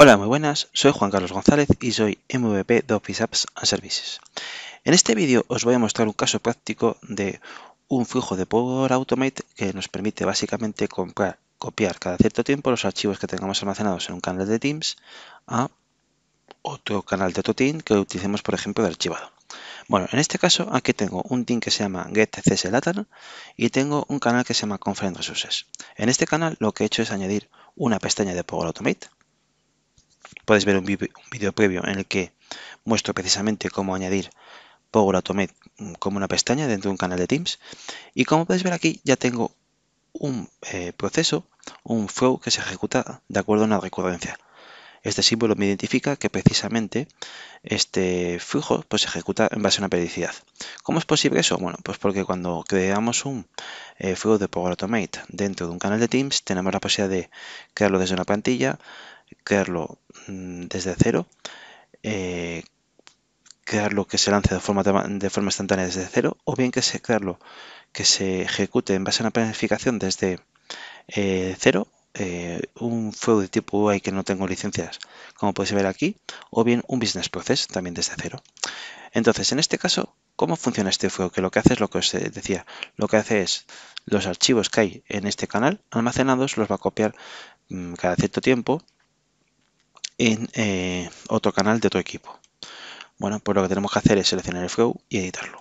Hola, muy buenas, soy Juan Carlos González y soy MVP de Office Apps and Services. En este vídeo os voy a mostrar un caso práctico de un flujo de Power Automate que nos permite básicamente copiar cada cierto tiempo los archivos que tengamos almacenados en un canal de Teams a otro canal de otro team que utilicemos por ejemplo de archivado. Bueno, en este caso aquí tengo un team que se llama getcslatan y tengo un canal que se llama Conference Resources. En este canal lo que he hecho es añadir una pestaña de Power Automate Puedes ver un vídeo previo en el que muestro precisamente cómo añadir Power Automate mm, como una pestaña dentro de un canal de Teams. Y como puedes ver aquí, ya tengo un eh, proceso, un flow que se ejecuta de acuerdo a una recurrencia. Este símbolo me identifica que precisamente este flujo pues, se ejecuta en base a una periodicidad. ¿Cómo es posible eso? Bueno, pues porque cuando creamos un eh, flow de Power Automate dentro de un canal de Teams, tenemos la posibilidad de crearlo desde una plantilla, crearlo mm, desde cero, eh, crearlo que se lance de forma, de forma instantánea desde cero, o bien que se crearlo que se ejecute en base a una planificación desde eh, cero, eh, un fuego de tipo UI que no tengo licencias, como podéis ver aquí, o bien un business process también desde cero. Entonces, en este caso, ¿cómo funciona este fuego? Que lo que hace es lo que os decía, lo que hace es los archivos que hay en este canal almacenados los va a copiar mm, cada cierto tiempo en eh, otro canal de otro equipo. Bueno, pues lo que tenemos que hacer es seleccionar el flow y editarlo.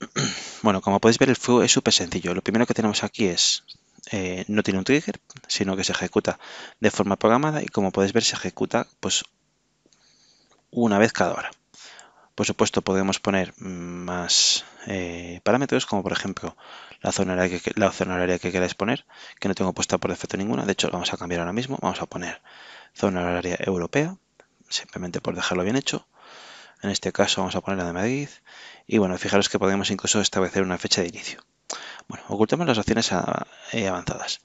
Bueno, como podéis ver el flow es súper sencillo. Lo primero que tenemos aquí es, eh, no tiene un trigger, sino que se ejecuta de forma programada y como podéis ver se ejecuta pues una vez cada hora. Por supuesto podemos poner más eh, parámetros como por ejemplo la zona horaria que, la que queráis poner, que no tengo puesta por defecto ninguna, de hecho vamos a cambiar ahora mismo, vamos a poner zona horaria europea, simplemente por dejarlo bien hecho, en este caso vamos a poner la de Madrid, y bueno, fijaros que podemos incluso establecer una fecha de inicio. Bueno, ocultamos las opciones ah, eh, avanzadas.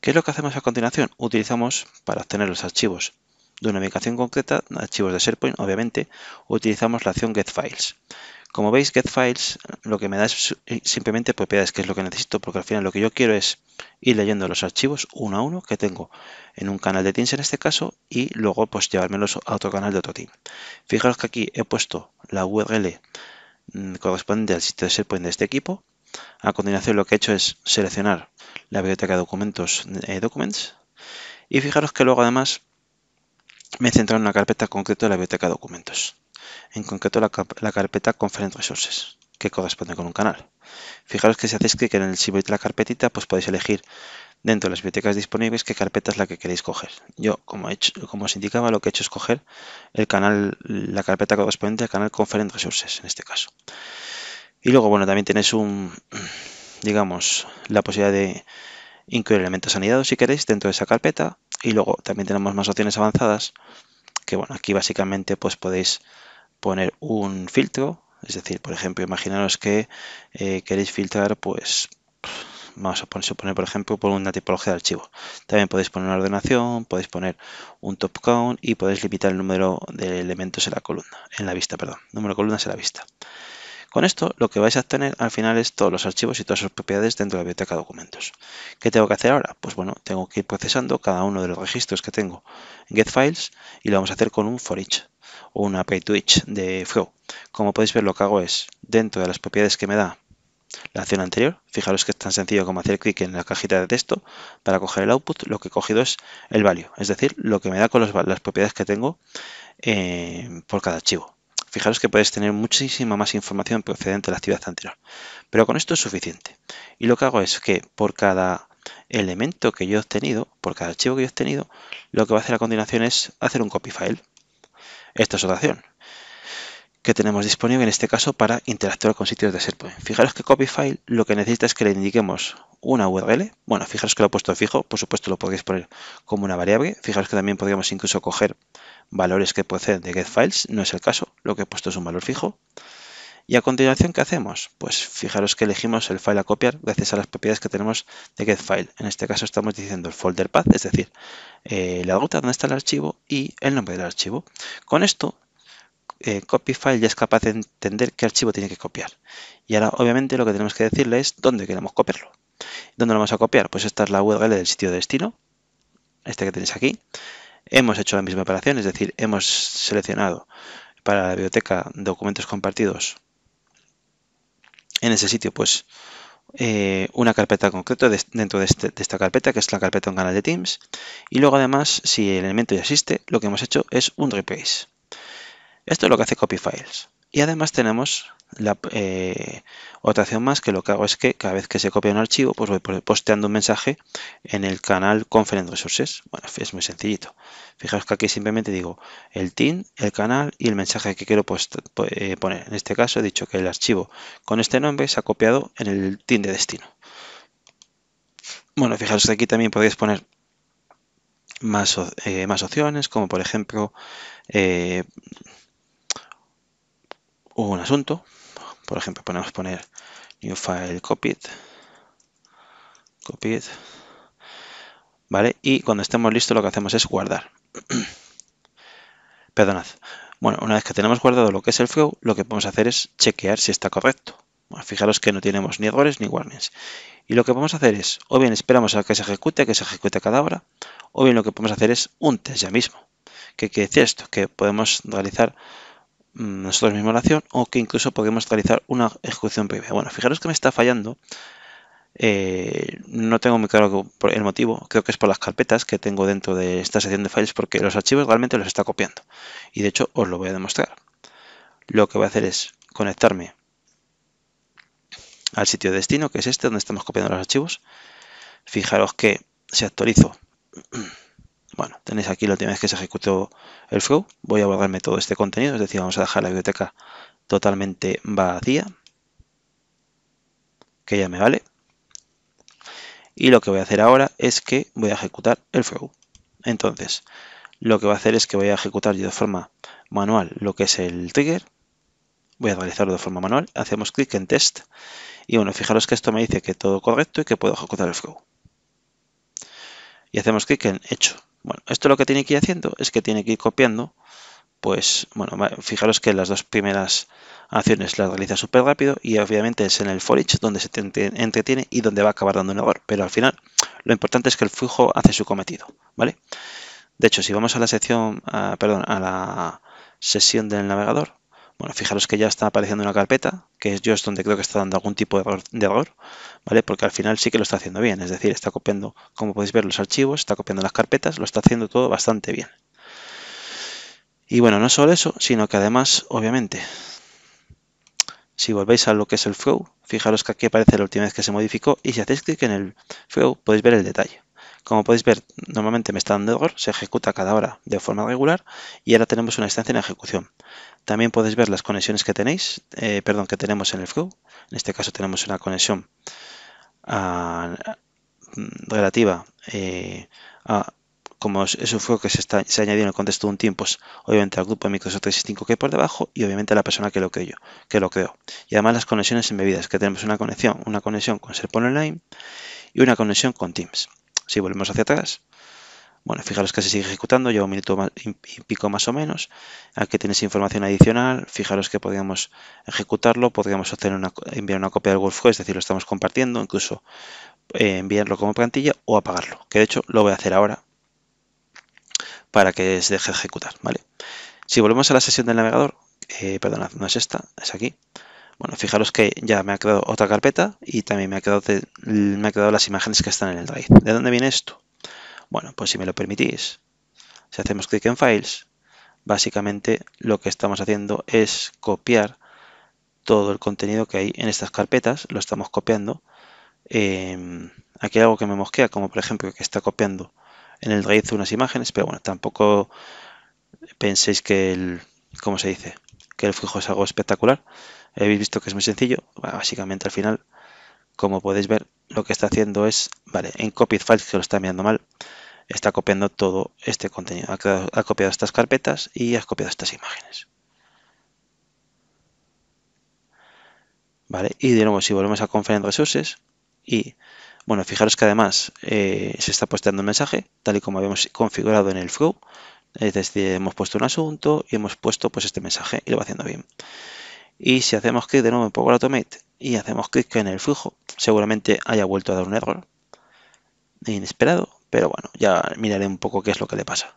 ¿Qué es lo que hacemos a continuación? Utilizamos para obtener los archivos de una ubicación concreta, archivos de SharePoint, obviamente, utilizamos la acción Get Files. Como veis, Files, lo que me da es eh, simplemente propiedades, que es lo que necesito, porque al final lo que yo quiero es ir leyendo los archivos uno a uno que tengo en un canal de Teams en este caso y luego pues llevármelos a otro canal de otro Team. Fijaros que aquí he puesto la URL mm, correspondiente al sitio de SharePoint de este equipo. A continuación lo que he hecho es seleccionar la biblioteca de documentos eh, Documents y fijaros que luego además me he centrado en una carpeta concreta de la biblioteca de documentos en concreto la, carpeta Conference Resources, que corresponde con un canal. Fijaros que si hacéis clic en el símbolo de la carpetita, pues podéis elegir dentro de las bibliotecas disponibles qué carpeta es la que queréis coger. Yo, como, he hecho, como os indicaba, lo que he hecho es coger el canal, la carpeta correspondiente al canal Conference Resources, en este caso. Y luego, bueno, también tenéis un, digamos, la posibilidad de incluir elementos anidados si queréis dentro de esa carpeta. Y luego también tenemos más opciones avanzadas, que bueno, aquí básicamente pues podéis poner un filtro, es decir, por ejemplo, imaginaros que eh, queréis filtrar, pues vamos a poner, por ejemplo, por una tipología de archivo. También podéis poner una ordenación, podéis poner un top count y podéis limitar el número de elementos en la columna, en la vista, perdón, número de columnas en la vista. Con esto lo que vais a obtener al final es todos los archivos y todas sus propiedades dentro de la biblioteca de documentos. ¿Qué tengo que hacer ahora? Pues bueno, tengo que ir procesando cada uno de los registros que tengo en files y lo vamos a hacer con un for each una pay Twitch de flow. Como podéis ver, lo que hago es, dentro de las propiedades que me da la acción anterior, fijaros que es tan sencillo como hacer clic en la cajita de texto para coger el output, lo que he cogido es el value, es decir, lo que me da con las propiedades que tengo eh, por cada archivo. Fijaros que podéis tener muchísima más información procedente de la actividad anterior, pero con esto es suficiente. Y lo que hago es que por cada elemento que yo he obtenido, por cada archivo que yo he obtenido, lo que va a hacer a continuación es hacer un copy file. Esta es opción que tenemos disponible en este caso para interactuar con sitios de SharePoint. Fijaros que CopyFile lo que necesita es que le indiquemos una URL. Bueno, fijaros que lo he puesto fijo, por supuesto lo podéis poner como una variable. Fijaros que también podríamos incluso coger valores que proceden de getFiles, no es el caso, lo que he puesto es un valor fijo. Y a continuación, ¿qué hacemos? Pues fijaros que elegimos el file a copiar gracias a las propiedades que tenemos de getFile. En este caso estamos diciendo el folder path, es decir, eh, la ruta donde está el archivo y el nombre del archivo. Con esto, eh, copyFile ya es capaz de entender qué archivo tiene que copiar. Y ahora, obviamente, lo que tenemos que decirle es dónde queremos copiarlo. ¿Dónde lo vamos a copiar? Pues esta es la URL del sitio de destino, este que tenéis aquí. Hemos hecho la misma operación, es decir, hemos seleccionado para la biblioteca documentos compartidos en ese sitio pues eh, una carpeta concreta dentro este, de, esta carpeta, que es la carpeta en canal de Teams. Y luego además, si el elemento ya existe, lo que hemos hecho es un replace. Esto es lo que hace copy files. Y además tenemos la, eh, otra opción más que lo que hago es que cada vez que se copia un archivo, pues voy posteando un mensaje en el canal Conference Resources. Bueno, es muy sencillito. Fijaos que aquí simplemente digo el TIN, el canal y el mensaje que quiero eh, poner. En este caso he dicho que el archivo con este nombre se ha copiado en el TIN de destino. Bueno, fijaros que aquí también podéis poner más, eh, más opciones, como por ejemplo un asunto. Por ejemplo, podemos poner new file copied. Copied. ¿Vale? Y cuando estemos listos lo que hacemos es guardar. Perdonad. Bueno, una vez que tenemos guardado lo que es el flow, lo que podemos hacer es chequear si está correcto. fijaros que no tenemos ni errores ni warnings. Y lo que podemos hacer es, o bien esperamos a que se ejecute, que se ejecute cada hora, o bien lo que podemos hacer es un test ya mismo. ¿Qué quiere decir esto? Que podemos realizar nosotros mismos la o que incluso podemos realizar una ejecución previa. Bueno, fijaros que me está fallando. Eh, no tengo muy claro el motivo, creo que es por las carpetas que tengo dentro de esta sección de files porque los archivos realmente los está copiando y de hecho os lo voy a demostrar. Lo que voy a hacer es conectarme al sitio de destino que es este donde estamos copiando los archivos. Fijaros que se actualizo bueno, tenéis aquí la última vez que se ejecutó el flow. Voy a borrarme todo este contenido, es decir, vamos a dejar la biblioteca totalmente vacía, que ya me vale. Y lo que voy a hacer ahora es que voy a ejecutar el flow. Entonces, lo que voy a hacer es que voy a ejecutar yo de forma manual lo que es el trigger. Voy a realizarlo de forma manual. Hacemos clic en test. Y bueno, fijaros que esto me dice que todo correcto y que puedo ejecutar el flow. Y hacemos clic en hecho. Bueno, esto lo que tiene que ir haciendo es que tiene que ir copiando, pues, bueno, fijaros que las dos primeras acciones las realiza súper rápido y obviamente es en el for donde se entretiene y donde va a acabar dando un error, pero al final lo importante es que el flujo hace su cometido, ¿vale? De hecho, si vamos a la sección, perdón, a la sesión del navegador, bueno, fijaros que ya está apareciendo una carpeta, que es yo es donde creo que está dando algún tipo de error, ¿vale? Porque al final sí que lo está haciendo bien, es decir, está copiando, como podéis ver, los archivos, está copiando las carpetas, lo está haciendo todo bastante bien. Y bueno, no solo eso, sino que además, obviamente, si volvéis a lo que es el flow, fijaros que aquí aparece la última vez que se modificó y si hacéis clic en el flow podéis ver el detalle. Como podéis ver, normalmente me está dando error, se ejecuta cada hora de forma regular y ahora tenemos una instancia en ejecución. También podéis ver las conexiones que tenéis, eh, perdón, que tenemos en el Flow. En este caso tenemos una conexión ah, relativa eh, a como es un flow que se, ha añadido en el contexto de un tiempo, obviamente al grupo de Microsoft 365 que hay por debajo y obviamente a la persona que lo, que lo creó. Y además las conexiones embebidas, que tenemos una conexión, una conexión con SharePoint Online y una conexión con Teams. Si volvemos hacia atrás, bueno, fijaros que se sigue ejecutando, lleva un minuto y pico más o menos. Aquí tienes información adicional. Fijaros que podríamos ejecutarlo, podríamos hacer una, enviar una copia del workflow, es decir, lo estamos compartiendo, incluso eh, enviarlo como plantilla o apagarlo, que de hecho lo voy a hacer ahora para que se deje ejecutar. ¿vale? Si volvemos a la sesión del navegador, eh, perdonad, no es esta, es aquí. Bueno, fijaros que ya me ha quedado otra carpeta y también me ha, quedado me ha las imágenes que están en el drive. ¿De dónde viene esto? Bueno, pues si me lo permitís, si hacemos clic en Files, básicamente lo que estamos haciendo es copiar todo el contenido que hay en estas carpetas, lo estamos copiando. Em, aquí hay algo que me mosquea, como por ejemplo que está copiando en el raíz unas imágenes, pero bueno, tampoco penséis que el, ¿cómo se dice? Que el flujo es algo espectacular. Habéis visto que es muy sencillo, básicamente al final, como podéis ver, lo que está haciendo es, vale, en copy files que lo está mirando mal, está copiando todo este contenido. Ha, copiado estas carpetas y ha copiado estas imágenes. Vale, y de nuevo, si volvemos a Conference Resources y, bueno, fijaros que además eh, se está posteando un mensaje, tal y como habíamos configurado en el flow, es decir, hemos puesto un asunto y hemos puesto pues este mensaje y lo va haciendo bien. Y si hacemos clic de nuevo en Power Automate y hacemos clic en el flujo. Seguramente haya vuelto a dar un error inesperado, pero bueno, ya miraré un poco qué es lo que le pasa.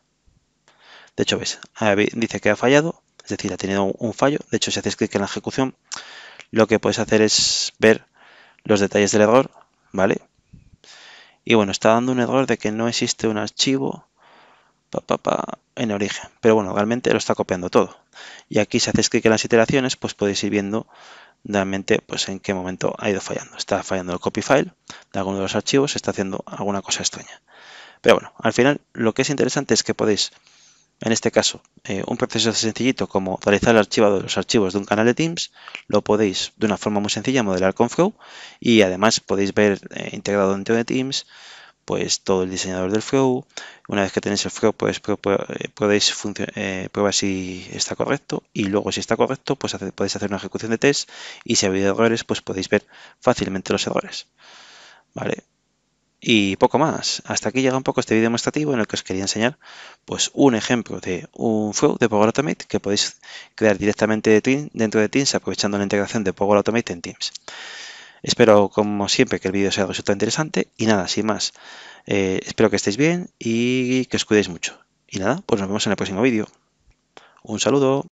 De hecho, ves, dice que ha fallado, es decir, ha tenido un fallo. De hecho, si haces clic en la ejecución, lo que puedes hacer es ver los detalles del error, ¿vale? Y bueno, está dando un error de que no existe un archivo pa, en origen. Pero bueno, realmente lo está copiando todo. Y aquí si haces clic en las iteraciones, pues podéis ir viendo realmente pues en qué momento ha ido fallando. Está fallando el copy file de alguno de los archivos, está haciendo alguna cosa extraña. Pero bueno, al final lo que es interesante es que podéis, en este caso, eh, un proceso sencillito como realizar el archivo de los archivos de un canal de Teams, lo podéis de una forma muy sencilla modelar con Flow y además podéis ver eh, integrado dentro de Teams pues todo el diseñador del flow. Una vez que tenéis el flow, pues eh, podéis eh, probar si está correcto y luego si está correcto, pues podéis hacer una ejecución de test y si ha habido errores, pues podéis ver fácilmente los errores. ¿Vale? Y poco más. Hasta aquí llega un poco este vídeo demostrativo en el que os quería enseñar pues, un ejemplo de un flow de Power Automate que podéis crear directamente dentro de Teams aprovechando la integración de Power Automate en Teams. Espero, como siempre, que el vídeo sea resultado interesante. Y nada, sin más, eh, espero que estéis bien y que os cuidéis mucho. Y nada, pues nos vemos en el próximo vídeo. Un saludo.